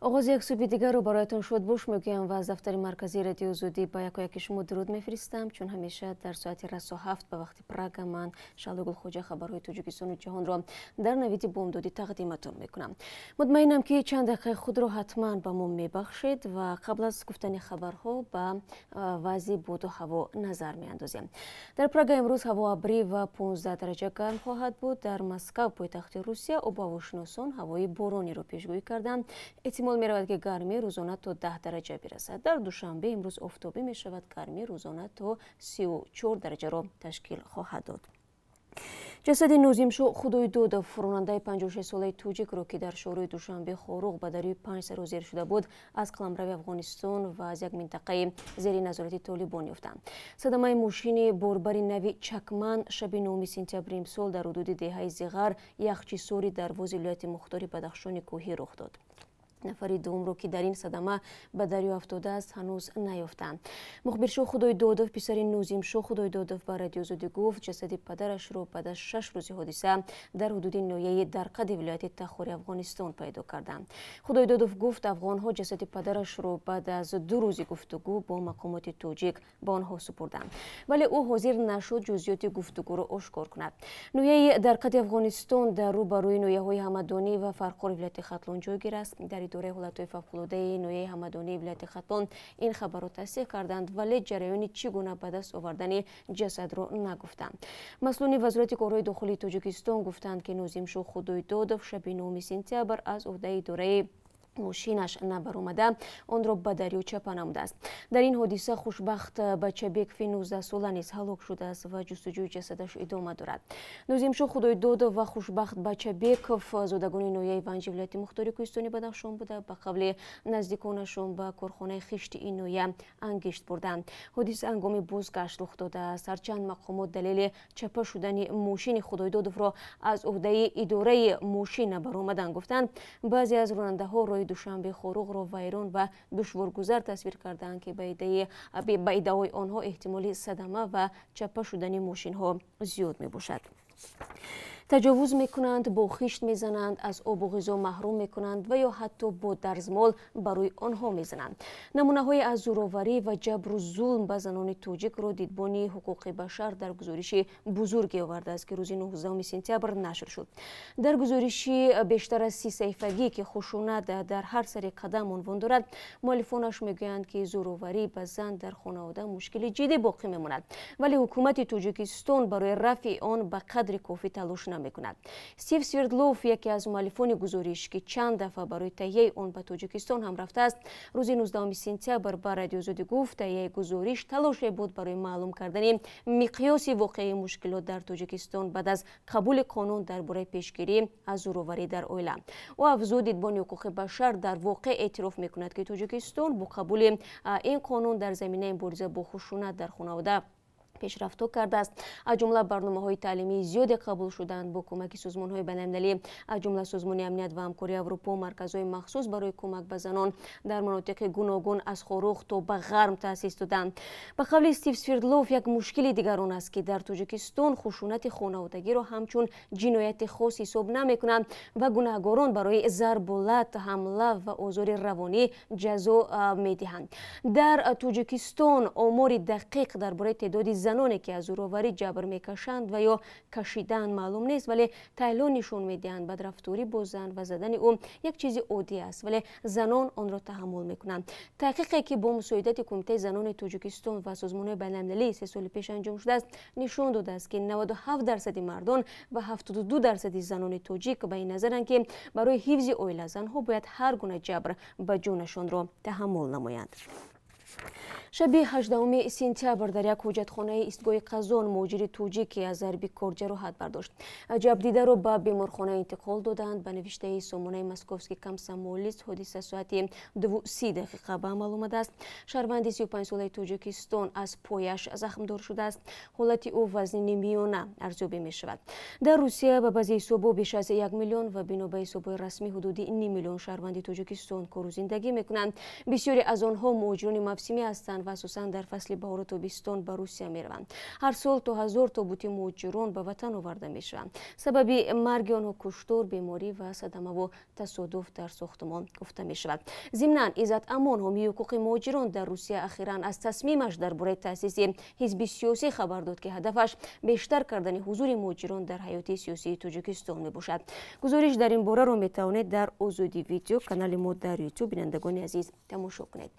оғози як субҳи дигарро бароятон шодбош мегӯям ва аз дафтари марказии радиои озодӣ ба якояки шумо дуруд мефиристам чун ҳамеша дар соати расо ҳафт ба вақти прага ман шаҳлугул хоҷа хабарҳои тоҷикистону ҷаҳонро дар навиди бомдодӣ тақдиматон мекунам мутмаинам ки чанд дақиқаи худро ҳатман ба мо мебахшед ва қабл аз гуфтани хабарҳо ба вазъи боду ҳаво назар меандозем дар прага имрӯз ҳаво абрӣ ва 15 дараҷа гарм хоҳад буд дар москав пойтахти русия обу ҳавошиносон ҳавои борониро пешгӯӣ карданд эҳтимол эҳтимол меравад ки гармӣ рӯзона то 10 дараҷа бирасад дар душанбе имрӯз офтобӣ мешавад гармӣ рӯзона то 34 дараҷаро ташкил хоҳад дод ҷасади нозимшо худои додов фуронандаи 56-солаи тоҷикро ки дар шорои душанбе хорӯғ ба дарёи панҷ саро зер шуда буд аз қаламрави афғонистон ва аз як минтақаи зери назорати толибон ёфтанд садамаи мошини борбари нави чакман шаби 9 сентябри имсол дар ҳудуди деҳаи зиғар яхчисори дарвози вилояти мухтори бадахшони кӯҳӣ рух дод نفری دوم رو که در این صدمه به دریافت افتاده است هنوز نیافتند مخبر شو خدای دودوف پسر نوزیم شو خدای دودوف با رادیو زودی گفت جسد پدرش رو بعد از شش روز حادثه در حدود نویه درقد ولایت تخوری افغانستان پیدا کردند خدای دودوف گفت افغان ها جسد پدرش رو بعد از دو روز گفتگو با مقامات توجیک به آنها سپردند ولی او حاضر نشد جزئیات گفتگو رو آشکار کند نویه قد افغانستان در روبروی نویه های همدانی و فرخور ولایت خطلون جایگیر است идораи ҳолатҳои фавқулодаи ноияи ҳамадонии вилояти хатлон ин хабарро тасдиқ карданд вале ҷараёни чӣ гуна ба даст овардани ҷасадро нагуфтанд масъулини вазорати корҳои дохилии тоҷикистон гуфтанд ки нозимшоҳ худойдодов шаби 9 сентябр аз оҳдаи идораи мошинаш набаромада онро ба дарёча панамудааст дар ин ҳодиса хушбахт бачабек фи нуздаҳсола низ ҳалок шудааст ва ҷустуҷӯи ҷасадаш идома дорад нозимшо худойдод ва хушбахт бачабеков зодагони ноҳияи ванҷи вилояти мухтори кӯҳистони бадахшон буда ба қавле наздиконашон ба корхонаи хишти ин ноҳия ангишт бурданд ҳодиса ҳангоми бозгашт рух додааст ҳарчанд мақомот далели чапа шудани мошини худойдодовро аз уҳдаи идораи мошин набаромадан гуфтанд баъзе аз ронандаҳо рои душанбе хоруғро вайрон ва душворгузар тасвир кардаанд ки ба идаои онҳо эҳтимоли садама ва чапа шудани мошинҳо зиёд мебошад تجاوز میکنند با خشت میزنند از آب و غذا محروم میکنند و یا حتی با درزمال برای آنها میزنند نمونه های از زوراوری و جبر و ظلم به زنان توجیک را دیدبانی حقوق بشر در گزارش بزرگی آورده است که روزی 19 سپتامبر نشر شد در گزارش بیشتر از سی صفحگی که خشونت در هر سری قدم عنوان دارد مؤلفانش میگویند که زوراوری به زن در خانواده مشکل جدی باقی میماند ولی حکومت توجیکستان برای رفع آن به قدر کافی تلاش маъно мекунад стив свердлов яке аз муаллифони гузориш ки чанд дафъа барои таҳияи он ба тоҷикистон ҳам рафтааст рӯзи 19 сентябр ба радиозоди гуфт таҳияи гузориш талоше буд барои маълум кардани миқёси воқеаи мушкилот дар тоҷикистон баъд аз қабули қонун дар бораи пешгирӣ аз зӯроварӣ дар оила ӯ афзуд дидбони ҳуқуқи башар дар воқеъ эътироф мекунад ки тоҷикистон бо қабули ин қонун дар заминаи мубориза бо хушунат дар хонавода پیشرفتو کرده است از جمله برنامه های تعلیمی زیادی قبول شدند با کمک سازمان های بین از جمله سازمان امنیت و همکاری اروپا مرکز های مخصوص برای کمک به زنان در مناطق گوناگون از خروخ تا به غرم تاسیس دادند به قول استیو سفیردلوف یک مشکل دیگران است که در تاجیکستان خشونت خانوادگی را همچون جنایت خاص حساب نمیکنند و گناهگاران برای ضربالت حمله و آزار روانی جزا میدهند در تاجیکستان آمار دقیق درباره تعداد زنانی که از زوروری جبر میکشند و یا کشیدن معلوم نیست ولی تایلو نشون میدهند بدرفتوری با زن و زدن او یک چیزی عادی است ولی زنان آن را تحمل میکنند تحقیقی که با مساعدت کمیته زنان توجیکستان و سازمان المللی سه سال پیش انجام شده است نشان داده است که 97 درصد مردان و 72 درصد زنان توجیک به این نظرند که برای حفظ اویل ها باید هر گونه جبر به جونشان را تحمل نمایند شبیه 18 سپتامبر در یک خانه ایستگاه قزون موجر توجی که از ضرب کرج رو حد برداشت عجب دیده رو به بیمارخانه انتقال دادند به نوشته سومونه مسکوفسکی کم سمولیس حادثه ساعت 2:30 دقیقه به عمل آمده است شهروند 35 ساله توجیکستان از پویش زخم دار شده است حالت او وزنی میونه ارزیابی می شود در روسیه به بعضی سوبو بیش از یک میلیون و بنا به حساب رسمی حدود نیم میلیون شهروند توجیکستان کار زندگی می‌کنند. بسیاری از آنها موسمی هستند ва асосан дар фасли баҳору тобистон ба русия мераванд ҳар сол то ҳазор тобути муҳоҷирон ба ватан оварда мешаванд сабаби марги онҳо куштор беморӣ ва садамаву тасодуф дар сохтмон гуфта мешавад зимнан изатамон ҳомии ҳуқуқи муҳоҷирон дар русия ахиран аз тасмимаш дар бораи таъсиси ҳизби сиёсӣ хабар дод ки ҳадафаш бештар кардани ҳузури муҳоҷирон дар ҳаёти сиёсии тоҷикистон мебошад гузориш дар ин бораро метавонед дар озоди видео канали мо дар ютуб бинандагони азиз тамошо кунед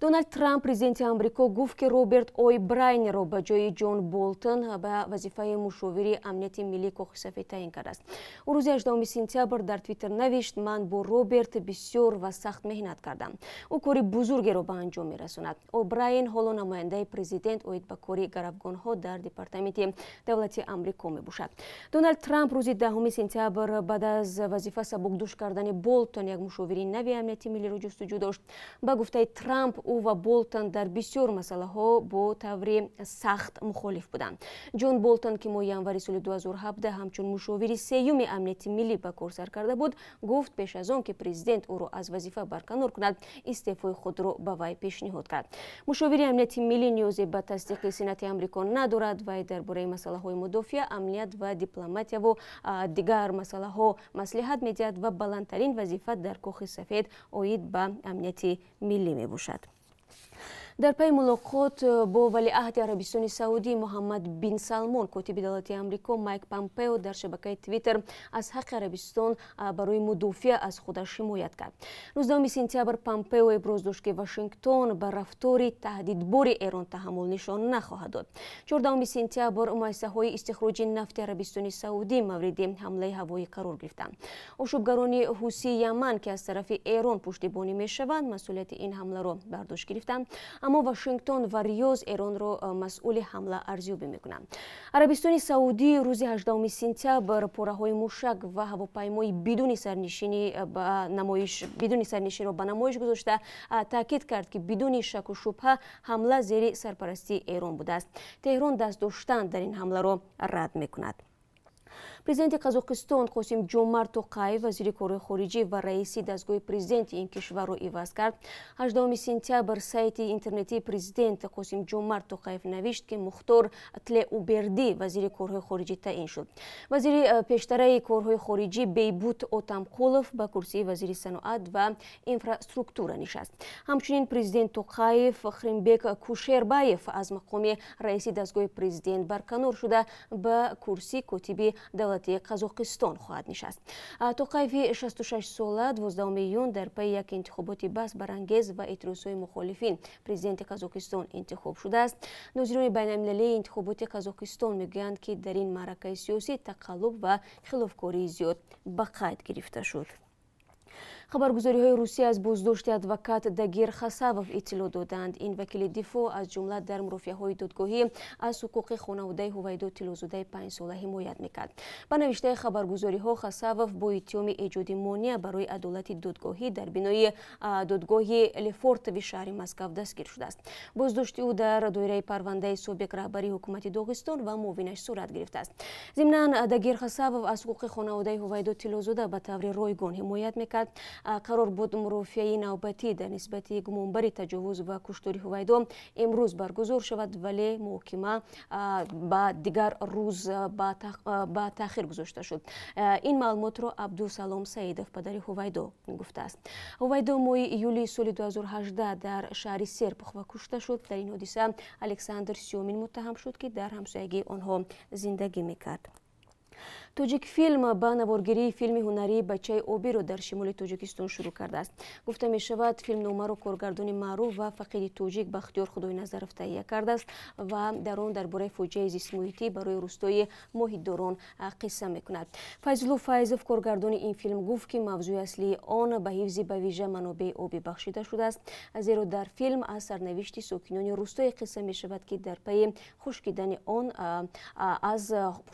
дональд трамп президенти амрико гуфт ки роберт ой брайнерро ба ҷои ҷон болтон ба вазифаи мушовири амнияти миллии кохи сафед таъин кардааст ӯ рӯзи 18 сентябр дар твиттер навишт ман бо роберт бисёр ва сахт меҳнат кардам ӯ кори бузургеро ба анҷом мерасонад обрайен ҳоло намояндаи президент оид ба кори гаравгонҳо дар департаменти давлати амрико мебошад дональд трамп рӯзи 1 сентябр баъд аз вазифа сабукдӯш кардани болтон як мушовири нави амнияти миллиро ҷустуҷӯ дошт ба гуфтаи трамп ӯ ва болтон дар бисёр масъалаҳо бо таври сахт мухолиф буданд ҷон болтон ки моҳи январи соли 2017 ҳамчун мушовири сеюми амнияти миллӣ ба кор сар карда буд гуфт пеш аз он ки президент ӯро аз вазифа барканор кунад истеъфои худро ба вай пешниҳод кард мушовири амнияти миллӣ ниёзе ба тасдиқи сенати амрико надорад вай дар бораи масъалаҳои мудофиа амният ва дипломатияву дигар масъалаҳо маслиҳат медиҳад ва баландтарин вазифа дар кохи сафед оид ба амнияти милли мебошад дар пайи мулоқот э, бо валиаҳди арабистони саудӣ муҳаммад бин салмон котиби давлати амрико майк помпео дар шабакаи твиттер аз ҳаққи арабистон барои мудофиа аз худаш ҳимоят кард нуздаҳуми сентябр помпео эброз дошт ки вашингтон ба рафтори таҳдидбори эрон таҳаммул нишон нахоҳад дод чордаҳуми сентябр муассисаҳои истихроҷи нафти арабистони саудӣ мавриди ҳамлаи ҳавоӣ қарор гирифтанд ошӯбгарони ҳусии яман ки аз тарафи эрон пуштибонӣ мешаванд масъулияти ин ҳамларо бардошт гирифтанд аммо вашингтон ва риёз эронро э, масъули ҳамла арзёбӣ мекунанд арабистони саудӣ рӯзи 18 сентябр пораҳои мушак ва ҳавопаймои бидуни сарнишини э, ба намоиш бидуни сарнишинро ба намоиш гузошта э, таъкид кард ки бидуни шаку шубҳа ҳамла зери сарпарастии эрон будааст теҳрон даст доштан дар ин ҳамларо рад мекунад президенти қазоқистон қосим ҷомарт тоқаев вазири кори хориҷӣ ва раиси дастгоҳи президенти ин кишварро иваз кард ҳаждаҳуми сентябр сайти интернетии президент қосим ҷомарт тоқаев навишт ки мухтор тлеубердӣ вазири корҳои хориҷӣ таъин шуд вазири э, пештараи корҳои хориҷӣ бейбут отамқулов ба курсии вазири саноат ва инфраструктура нишаст ҳамчунин президент тоқаев хримбек кушербаев аз мақоми раиси дастгоҳи президент барканур шуда ба курси котиби давлати қазоқистон хоҳад нишаст тоқаеви 66 сола 12 июн дар пайи як интихоботи баҳсбарангез ва эътирозҳои мухолифин президенти қазоқистон интихоб шудааст нозирони байналмилалии интихоботи қазоқистон мегӯянд ки дар ин маъракаи сиёсӣ тақаллуб ва хилофкории зиёд ба қайд гирифта шуд хабаргузориҳои русия аз боздошти адвокат дагир хасавов иттилоъ доданд ин вакили дифо аз ҷумла дар мурофиаҳои додгоҳӣ аз ҳуқуқи хонаҳудаи ҳувайдо тиллозодаи панҷсола ҳимоят мекард ба навиштаи хабаргузориҳо хасавов бо иттиҳоми эҷоди мония барои адолати додгоҳӣ дар бинои додгоҳи лефортови шаҳри москав дастгир шудааст боздошти ӯ дар доираи парвандаи собиқ раҳбарии ҳукумати доғистон ва муовинаш сурат гирифтааст зимнан дагир хасавов аз ҳуқуқи хонаҳудаи ҳувайдо тиллозода ба таври ройгон ҳимоят мекард қарор буд муруфияи навбатӣ дар нисбати гумонбари таҷовуз ва куштури ҳувайдо имрӯз баргузор шавад вале муҳокима ба дигар рӯз ба таъхир гузошта шуд ин маълумотро абдусалом саидов падари ҳувайдо гуфтааст ҳувайдо мои июли соли 2018 дар шаҳри серпух ва кушта шуд дар ин ҳодиса александр сёмин муттаҳам шуд ки дар ҳамсояги онҳо зиндагӣ мекард тоҷикфилм ба наворгирии филми ҳунарии бачаи обиро дар шимоли тоҷикистон шурӯъ кардааст гуфта мешавад филмномаро коргардони маъруф ва фақири тоҷик бахтиёр худойназаров таҳия кардааст ва дар он дар бораи фоҷиаи зистмуҳитӣ барои рӯстои моҳидорон қисса мекунад файзуллу файзов коргардони ин филм гуфт ки мавзӯи аслии он ба ҳифзи ба вижа манобеи обӣ бахшида шудааст зеро дар филм аз сарнавишти сокинони рӯстое қисса мешавад ки дар пайи хушкидани он аз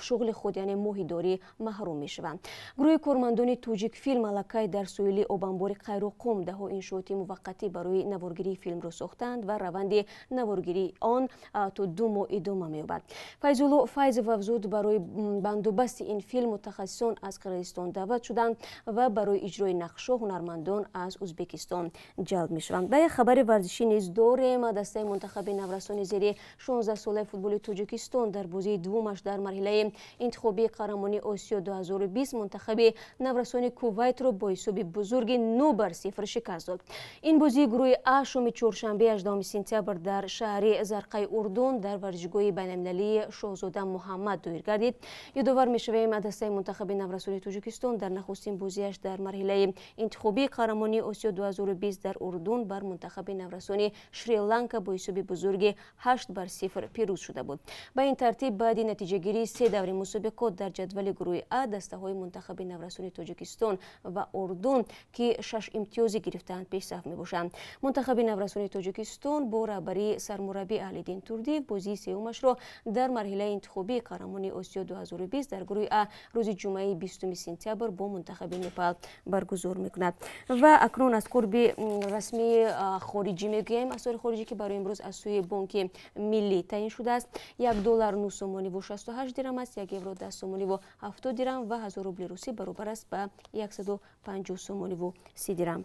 шуғли худ яъне моҳидорӣ маҳрум мешаванд гурӯҳи кормандони тоҷик филм алакай дар соҳили обанбори қайроқум даҳо иншооти муваққатӣ барои наворгирии филмро сохтанд ва раванди наворгирии он то ду моҳ идома меёбад файзулло файзов авзуд барои бандобасти ин филм мутахассисон аз қирғизистон даъват шуданд ва барои иҷрои нақшҳо ҳунармандон аз узбекистон ҷалб мешаванд ба як хабари варзишӣ низ дорем дастаи мунтахаби наврасони зери 16 солаи футболи тоҷикистон дар бозии дуввумаш дар марҳилаи интихобии қаҳрамони осиё 2020 мунтахаби наврасони кувайтро бо ҳисоби бузурги ну бар сифр шикаст дод ин бозии гурӯҳи ашуми чоршанбе 18 сентябр дар шаҳри зарқаи урдун дар варзишгоҳи байналмилалии шоҳзода муҳаммад доир гардид ёдовар мешавем дастаи мунтахаби наврасони тоҷикистон дар нахустин бозиаш дар марҳилаи интихобии қаҳрамонии осиё 2020 дар урдун бар мунтахаби наврасони шри-ланка бо ҳисоби бузурги ҳашт бар сифр пирӯз шуда буд ба ин тартиб баъди натиҷагирии се даври мусобиқот дар ҷадвали аввали гурӯҳи а дастаҳои мунтахаби наврасони тоҷикистон ва урдун ки шаш имтиёзӣ гирифтаанд пешсаф мебошанд мунтахаби наврасони тоҷикистон бо раҳбарии сармурабби аҳлиддин турдиев бозии сеюмашро дар марҳилаи интихобии қаҳрамони осиё 2020 дар гурӯҳи а рӯзи ҷумаи бисту сентябр бо мунтахаби непал баргузор мекунад ва акнун аз қурби расмии хориҷӣ мегӯем асъори хориҷӣ ки барои имрӯз аз сӯи бонки миллӣ таъин шудааст як доллар 9 сомонив 68 дирам аст як евро 10 сомонив 70 دیرم و 1000 روبل روسی برابر است به 150 سومون و 30 دیرم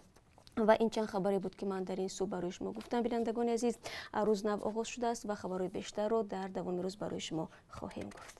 و این چند خبری بود که من در این صبح برای شما گفتم بینندگان عزیز روز نو آغاز شده است و خبرهای بیشتر رو در دوام روز برای شما خواهیم گفت